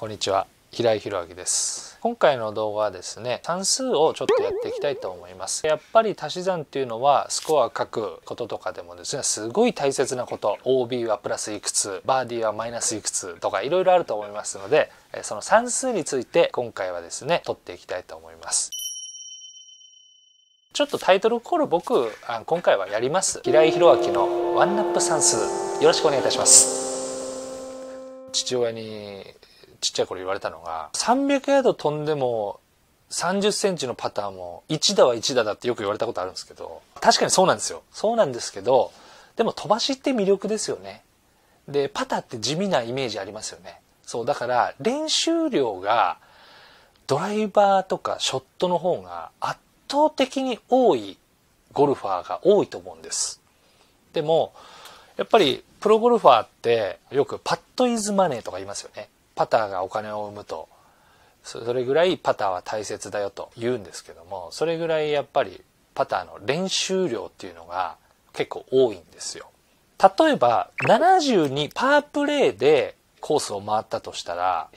こんにちは平井博明です今回の動画はですね算数をちょっとやっていきたいと思いますやっぱり足し算っていうのはスコア書くこととかでもですねすごい大切なこと OB はプラスいくつバーディーはマイナスいくつとかいろいろあると思いますのでその算数について今回はですね取っていきたいと思いますちょっとタイトルコール僕あ今回はやります平井博明のワンナップ算数よろしくお願いいたします父親にちっちゃい頃言われたのが、300ヤード飛んでも30センチのパターンも1打は1打だってよく言われたことあるんですけど、確かにそうなんですよ。そうなんですけど、でも飛ばしって魅力ですよね。で、パターって地味なイメージありますよね。そう、だから練習量がドライバーとかショットの方が圧倒的に多いゴルファーが多いと思うんです。でも、やっぱりプロゴルファーってよくパッドイズマネーとか言いますよね。パターがお金を生むとそれぐらいパターは大切だよと言うんですけどもそれぐらいやっぱりパターの練習量っていうのが結構多いんですよ。例えば72パープレーでコースを回ったとしたら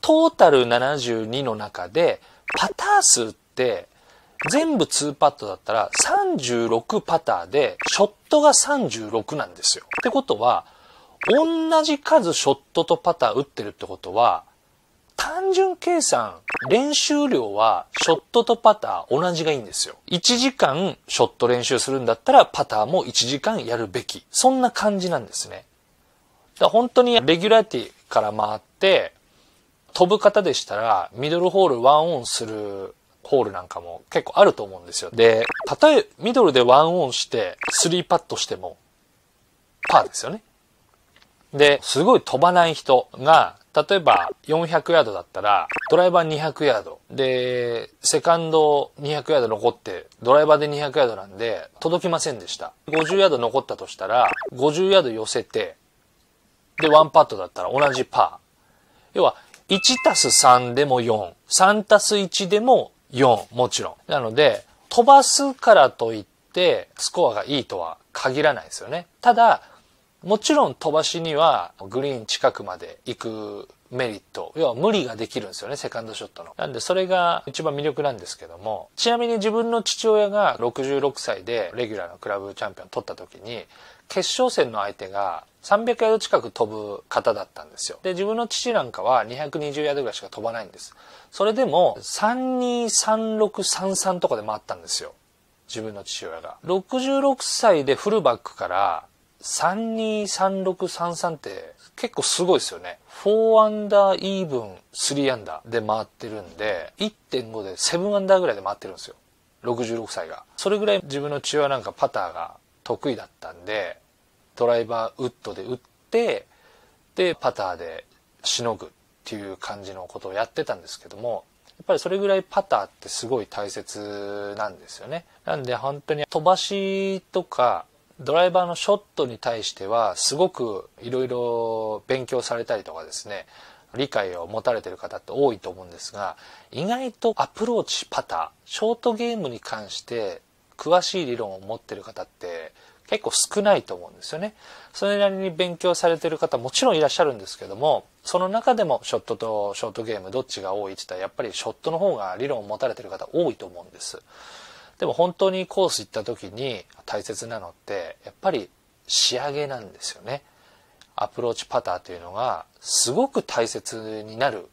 トータル72の中でパター数って全部2パットだったら36パターでショットが36なんですよ。ってことは同じ数ショットとパター打ってるってことは、単純計算、練習量はショットとパター同じがいいんですよ。1時間ショット練習するんだったらパターも1時間やるべき。そんな感じなんですね。だ本当にレギュラティから回って、飛ぶ方でしたらミドルホールワンオンするホールなんかも結構あると思うんですよ。で、たとえミドルでワンオンして3パットしてもパーですよね。で、すごい飛ばない人が、例えば400ヤードだったら、ドライバー200ヤード。で、セカンド200ヤード残って、ドライバーで200ヤードなんで、届きませんでした。50ヤード残ったとしたら、50ヤード寄せて、で、ワンパットだったら同じパー。要は、1たす3でも4。3たす1でも4。もちろん。なので、飛ばすからといって、スコアがいいとは限らないですよね。ただ、もちろん飛ばしにはグリーン近くまで行くメリット。要は無理ができるんですよね、セカンドショットの。なんでそれが一番魅力なんですけども、ちなみに自分の父親が66歳でレギュラーのクラブチャンピオン取った時に、決勝戦の相手が300ヤード近く飛ぶ方だったんですよ。で、自分の父なんかは220ヤードぐらいしか飛ばないんです。それでも、323633とかで回ったんですよ。自分の父親が。66歳でフルバックから323633って結構すごいですよね。4アンダーイーブン3アンダーで回ってるんで、1.5で7アンダーぐらいで回ってるんですよ。66歳が。それぐらい自分の父親なんかパターが得意だったんで、ドライバーウッドで打って、で、パターでしのぐっていう感じのことをやってたんですけども、やっぱりそれぐらいパターってすごい大切なんですよね。なんで本当に飛ばしとかドライバーのショットに対してはすごくいろいろ勉強されたりとかですね理解を持たれてる方って多いと思うんですが意外とアプローチパターショートゲームに関して詳しい理論を持ってる方って結構少ないと思うんですよね。それなりに勉強されてる方もちろんいらっしゃるんですけども、その中でもショットとショートゲームどっちが多いって言ったらやっぱりショットの方が理論を持たれてる方多いと思うんです。でも本当にコース行った時に大切なのってやっぱり仕上げなんですよね。アプローチパターというのがすごく大切になる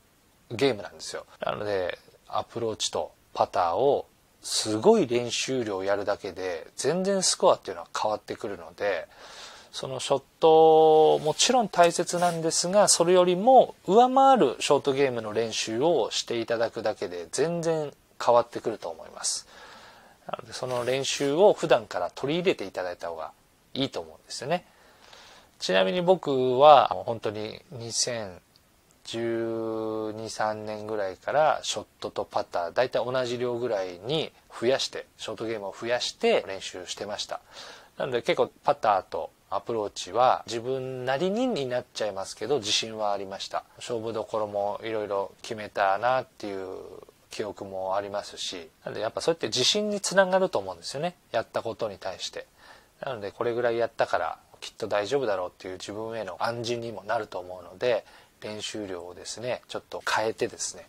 ゲームなんですよ。なのでアプローチとパターをすごい練習量やるだけで全然スコアっていうのは変わってくるのでそのショットもちろん大切なんですがそれよりも上回るショートゲームの練習をしていただくだけで全然変わってくると思います。なのでその練習を普段から取り入れていただいた方がいいと思うんですよね。ちなみに僕は本当に2012、3年ぐらいからショットとパター、大体同じ量ぐらいに増やして、ショートゲームを増やして練習してました。なので結構パターとアプローチは自分なりにになっちゃいますけど自信はありました。勝負どころもいろいろ決めたなっていう記憶もありますしなのでやっぱそうやって自信につながると思うんですよねやったことに対してなのでこれぐらいやったからきっと大丈夫だろうっていう自分への暗示にもなると思うので練習量をですねちょっと変えてですね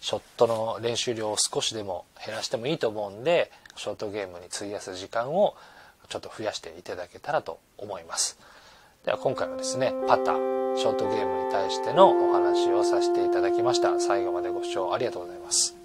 ショットの練習量を少しでも減らしてもいいと思うんでショートゲームに費やす時間をちょっと増やしていただけたらと思いますでは今回はですねパターショートゲームに対してのお話をさせていただきました最後までご視聴ありがとうございます